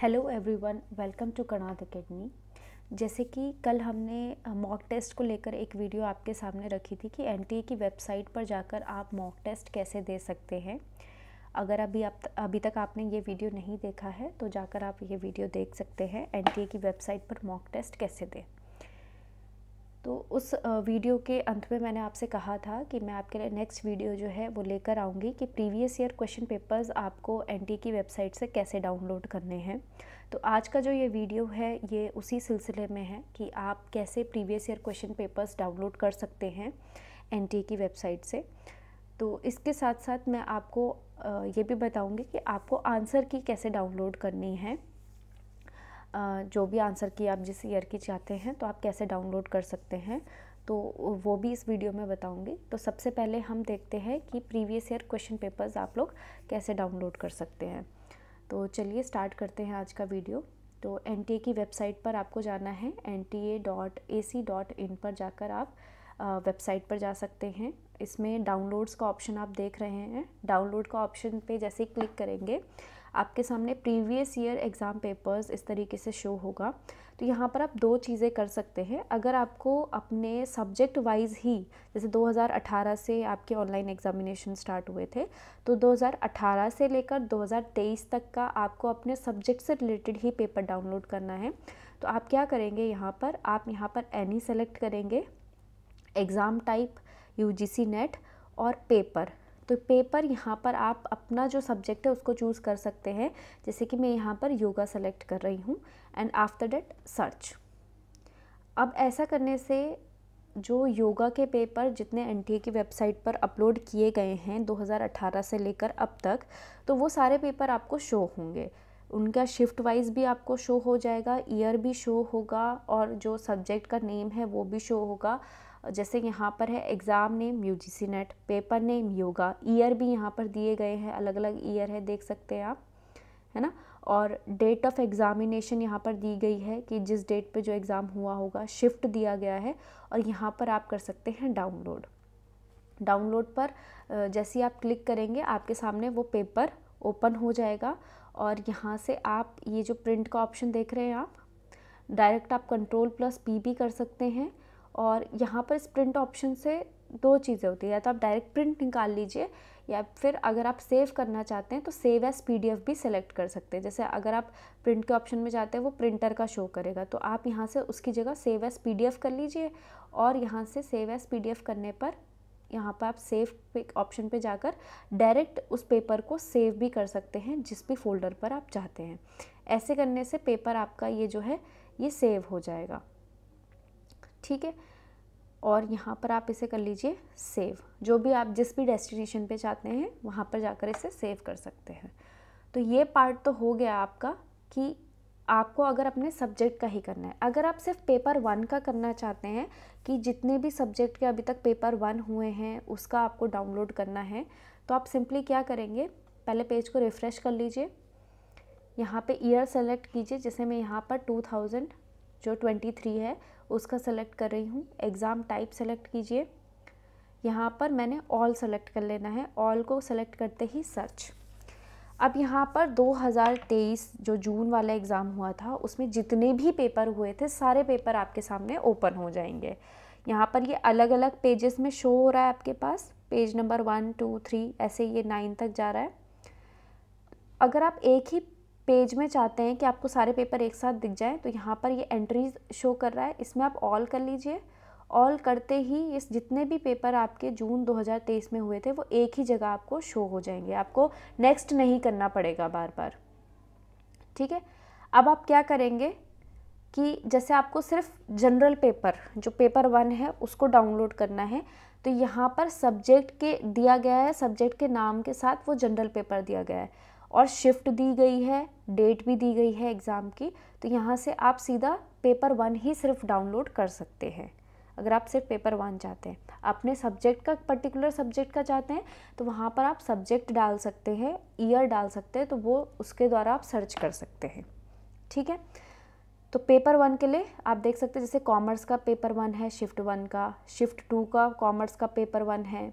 hello everyone welcome to Kanad academy जैसे कि कल हमने मॉक टेस्ट को लेकर एक वीडियो आपके सामने रखी थी कि एन की वेबसाइट पर जाकर आप मॉक टेस्ट कैसे दे सकते हैं अगर अभी आप अभी तक आपने ये वीडियो नहीं देखा है तो जाकर आप ये वीडियो देख सकते हैं एन की वेबसाइट पर मॉक टेस्ट कैसे दें तो उस वीडियो के अंत में मैंने आपसे कहा था कि मैं आपके लिए नेक्स्ट वीडियो जो है वो लेकर आऊँगी कि प्रीवियस ईयर क्वेश्चन पेपर्स आपको एन की वेबसाइट से कैसे डाउनलोड करने हैं तो आज का जो ये वीडियो है ये उसी सिलसिले में है कि आप कैसे previous year question papers download कर सकते हैं एन की वेबसाइट से तो इसके साथ साथ मैं आपको ये भी बताऊँगी कि आपको आंसर की कैसे डाउनलोड करनी है जो भी आंसर की आप जिस ईयर की चाहते हैं तो आप कैसे डाउनलोड कर सकते हैं तो वो भी इस वीडियो में बताऊंगी तो सबसे पहले हम देखते हैं कि प्रीवियस ईयर क्वेश्चन पेपर्स आप लोग कैसे डाउनलोड कर सकते हैं तो चलिए स्टार्ट करते हैं आज का वीडियो तो एन की वेबसाइट पर आपको जाना है एन पर जाकर आप वेबसाइट पर जा सकते हैं इसमें डाउनलोड्स का ऑप्शन आप देख रहे हैं डाउनलोड का ऑप्शन पे जैसे ही क्लिक करेंगे आपके सामने प्रीवियस ईयर एग्ज़ाम पेपर्स इस तरीके से शो होगा तो यहाँ पर आप दो चीज़ें कर सकते हैं अगर आपको अपने सब्जेक्ट वाइज ही जैसे 2018 से आपके ऑनलाइन एग्ज़ामिनेशन स्टार्ट हुए थे तो 2018 से लेकर 2023 तक का आपको अपने सब्जेक्ट से रिलेटेड ही पेपर डाउनलोड करना है तो आप क्या करेंगे यहाँ पर आप यहाँ पर एनी सेलेक्ट करेंगे एग्ज़ाम टाइप यू नेट और पेपर तो पेपर यहाँ पर आप अपना जो सब्जेक्ट है उसको चूज़ कर सकते हैं जैसे कि मैं यहाँ पर योगा सेलेक्ट कर रही हूँ एंड आफ्टर डेट सर्च अब ऐसा करने से जो योगा के पेपर जितने एन की वेबसाइट पर अपलोड किए गए हैं 2018 से लेकर अब तक तो वो सारे पेपर आपको शो होंगे उनका शिफ्ट वाइज भी आपको शो हो जाएगा ईयर भी शो होगा और जो सब्जेक्ट का नेम है वो भी शो होगा जैसे यहाँ पर है exam name U G NET paper name योगा ईयर भी यहाँ पर दिए गए हैं अलग अलग ईयर है देख सकते हैं आप है ना और डेट ऑफ एग्ज़ामिनेशन यहाँ पर दी गई है कि जिस डेट पे जो एग्ज़ाम हुआ होगा शिफ्ट दिया गया है और यहाँ पर आप कर सकते हैं डाउनलोड डाउनलोड पर जैसे आप क्लिक करेंगे आपके सामने वो पेपर ओपन हो जाएगा और यहाँ से आप ये जो प्रिंट का ऑप्शन देख रहे हैं आप डायरेक्ट आप कंट्रोल प्लस पी भी कर सकते हैं और यहाँ पर इस प्रिंट ऑप्शन से दो चीज़ें होती है या तो आप डायरेक्ट प्रिंट निकाल लीजिए या फिर अगर आप सेव करना चाहते हैं तो सेव एस पी भी सिलेक्ट कर सकते हैं जैसे अगर आप प्रिंट के ऑप्शन में जाते हैं वो प्रिंटर का शो करेगा तो आप यहाँ से उसकी जगह सेव एस पी कर लीजिए और यहाँ से सेव एस पी करने पर यहाँ पर आप सेव पे ऑप्शन पे जाकर डायरेक्ट उस पेपर को सेव भी कर सकते हैं जिस भी फोल्डर पर आप चाहते हैं ऐसे करने से पेपर आपका ये जो है ये सेव हो जाएगा ठीक है और यहाँ पर आप इसे कर लीजिए सेव जो भी आप जिस भी डेस्टिनेशन पे जाते हैं वहाँ पर जाकर इसे सेव कर सकते हैं तो ये पार्ट तो हो गया आपका कि आपको अगर अपने सब्जेक्ट का ही करना है अगर आप सिर्फ पेपर वन का करना चाहते हैं कि जितने भी सब्जेक्ट के अभी तक पेपर वन हुए हैं उसका आपको डाउनलोड करना है तो आप सिंपली क्या करेंगे पहले पेज को रिफ़्रेश कर लीजिए यहाँ पे ईयर सेलेक्ट कीजिए जैसे मैं यहाँ पर 2000 जो 23 है उसका सेलेक्ट कर रही हूँ एग्ज़ाम टाइप सेलेक्ट कीजिए यहाँ पर मैंने ऑल सेलेक्ट कर लेना है ऑल को सेलेक्ट करते ही सर्च अब यहाँ पर 2023 जो जून वाला एग्ज़ाम हुआ था उसमें जितने भी पेपर हुए थे सारे पेपर आपके सामने ओपन हो जाएंगे यहाँ पर ये अलग अलग पेजेस में शो हो रहा है आपके पास page number one two three ऐसे ये नाइन तक जा रहा है अगर आप एक ही पेज में चाहते हैं कि आपको सारे पेपर एक साथ दिख जाए तो यहाँ पर ये एंट्रीज शो कर रहा है इसमें आप ऑल कर लीजिए ऑल करते ही ये जितने भी पेपर आपके जून 2023 में हुए थे वो एक ही जगह आपको शो हो जाएंगे आपको नेक्स्ट नहीं करना पड़ेगा बार बार ठीक है अब आप क्या करेंगे कि जैसे आपको सिर्फ जनरल पेपर जो पेपर वन है उसको डाउनलोड करना है तो यहाँ पर सब्जेक्ट के दिया गया है सब्जेक्ट के नाम के साथ वो जनरल पेपर दिया गया है और शिफ्ट दी गई है डेट भी दी गई है एग्ज़ाम की तो यहाँ से आप सीधा पेपर वन ही सिर्फ डाउनलोड कर सकते हैं अगर आप सिर्फ पेपर वन चाहते हैं अपने सब्जेक्ट का पर्टिकुलर सब्जेक्ट का चाहते हैं तो वहाँ पर आप सब्जेक्ट डाल सकते हैं ईयर डाल सकते हैं तो वो उसके द्वारा आप सर्च कर सकते हैं ठीक है तो पेपर वन के लिए आप देख सकते हैं जैसे कॉमर्स का पेपर वन है शिफ्ट वन का शिफ्ट टू का कॉमर्स का पेपर वन है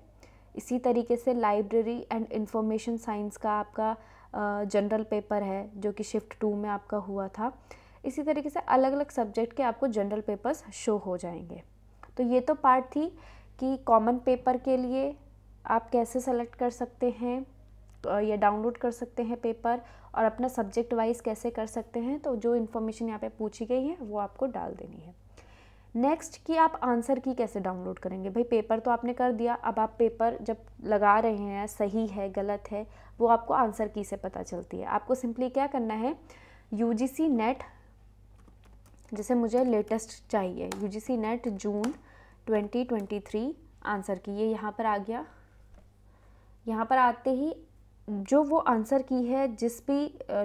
इसी तरीके से लाइब्रेरी एंड इंफॉर्मेशन साइंस का आपका जनरल पेपर है जो कि शिफ्ट टू में आपका हुआ था इसी तरीके से अलग अलग सब्जेक्ट के आपको जनरल पेपर्स शो हो जाएंगे तो ये तो पार्ट थी कि कॉमन पेपर के लिए आप कैसे सेलेक्ट कर सकते हैं तो या डाउनलोड कर सकते हैं पेपर और अपना सब्जेक्ट वाइज कैसे कर सकते हैं तो जो इन्फॉर्मेशन यहाँ पे पूछी गई है वो आपको डाल देनी है नेक्स्ट कि आप आंसर की कैसे डाउनलोड करेंगे भाई पेपर तो आपने कर दिया अब आप पेपर जब लगा रहे हैं सही है गलत है वो आपको आंसर की से पता चलती है आपको सिंपली क्या करना है यू नेट जैसे मुझे लेटेस्ट चाहिए यू नेट जून 2023 आंसर की ये यहाँ पर आ गया यहाँ पर आते ही जो वो आंसर की है जिस भी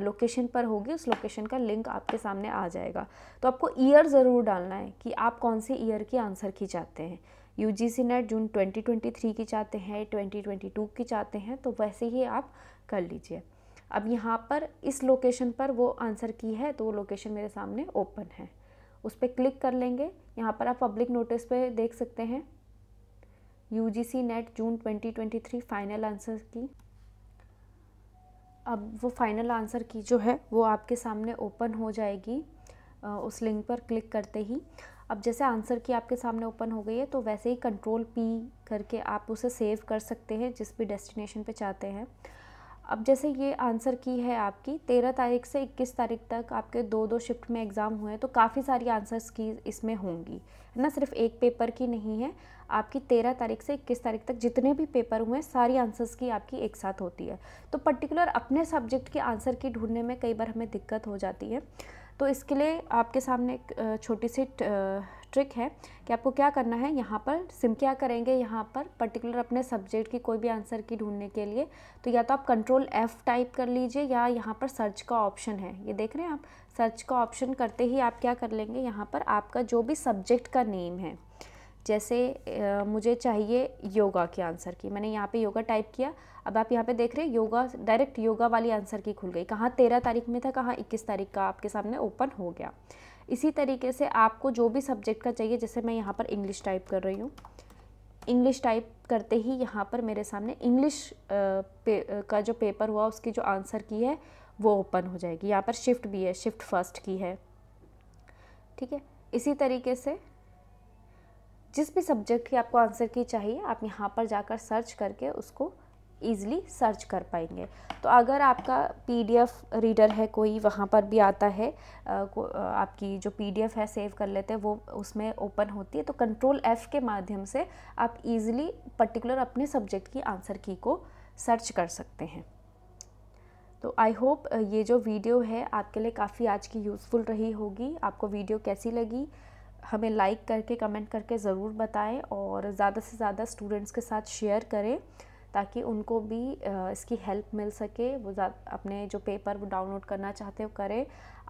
लोकेशन पर होगी उस लोकेशन का लिंक आपके सामने आ जाएगा तो आपको ईयर ज़रूर डालना है कि आप कौन से ईयर की आंसर की चाहते हैं U G C NET June twenty twenty three की चाहते हैं ट्वेंटी ट्वेंटी टू की चाहते हैं तो वैसे ही आप कर लीजिए अब यहाँ पर इस लोकेशन पर वो आंसर की है तो वो लोकेशन मेरे सामने ओपन है उस पर क्लिक कर लेंगे यहाँ पर आप पब्लिक नोटिस पे देख सकते हैं U G C NET June twenty twenty three final answer key अब वो फाइनल आंसर की जो है वो आपके सामने ओपन हो जाएगी उस लिंक पर क्लिक करते ही अब जैसे आंसर की आपके सामने ओपन हो गई है तो वैसे ही कंट्रोल पी करके आप उसे सेव कर सकते हैं जिस भी डेस्टिनेशन पे चाहते हैं अब जैसे ये आंसर की है आपकी तेरह तारीख से इक्कीस तारीख तक आपके दो दो शिफ्ट में एग्ज़ाम हुए हैं तो काफ़ी सारी आंसर्स की इसमें होंगी है ना सिर्फ एक पेपर की नहीं है आपकी तेरह तारीख से इक्कीस तारीख तक जितने भी पेपर हुए हैं सारी आंसर्स की आपकी एक साथ होती है तो पर्टिकुलर अपने सब्जेक्ट के आंसर की ढूंढने में कई बार हमें दिक्कत हो जाती है तो इसके लिए आपके सामने एक छोटी सी ट्रिक है कि आपको क्या करना है यहाँ पर सिम क्या करेंगे यहाँ पर पर्टिकुलर अपने सब्जेक्ट की कोई भी आंसर की ढूंढने के लिए तो या तो आप कंट्रोल एफ़ टाइप कर लीजिए या यहाँ पर सर्च का ऑप्शन है ये देख रहे हैं आप सर्च का ऑप्शन करते ही आप क्या कर लेंगे यहाँ पर आपका जो भी सब्जेक्ट का नेम है जैसे आ, मुझे चाहिए योगा के आंसर की मैंने यहाँ पे योगा टाइप किया अब आप यहाँ पे देख रहे हैं योगा डायरेक्ट योगा वाली आंसर की खुल गई कहाँ तेरह तारीख में था कहाँ इक्कीस तारीख का आपके सामने ओपन हो गया इसी तरीके से आपको जो भी सब्जेक्ट का चाहिए जैसे मैं यहाँ पर इंग्लिश टाइप कर रही हूँ इंग्लिश टाइप करते ही यहाँ पर मेरे सामने इंग्लिश का जो पेपर हुआ उसकी जो आंसर की है वो ओपन हो जाएगी यहाँ पर शिफ्ट भी है शिफ्ट फर्स्ट की है ठीक है इसी तरीके से जिस भी सब्जेक्ट की आपको आंसर की चाहिए आप यहाँ पर जाकर सर्च करके उसको ईज़िली सर्च कर पाएंगे तो अगर आपका पीडीएफ रीडर है कोई वहाँ पर भी आता है आपकी जो पीडीएफ है सेव कर लेते हैं वो उसमें ओपन होती है तो कंट्रोल एफ़ के माध्यम से आप ईज़िली पर्टिकुलर अपने सब्जेक्ट की आंसर की को सर्च कर सकते हैं तो आई होप ये जो वीडियो है आपके लिए काफ़ी आज की यूज़फुल रही होगी आपको वीडियो कैसी लगी हमें लाइक करके कमेंट करके ज़रूर बताएं और ज़्यादा से ज़्यादा स्टूडेंट्स के साथ शेयर करें ताकि उनको भी इसकी हेल्प मिल सके वो अपने जो पेपर वो डाउनलोड करना चाहते हो करें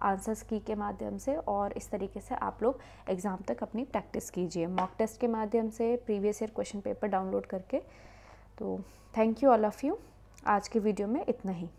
आंसर्स की के माध्यम से और इस तरीके से आप लोग एग्ज़ाम तक अपनी प्रैक्टिस कीजिए मॉक टेस्ट के माध्यम से previous year question paper download करके तो thank you all of you आज की वीडियो में इतना ही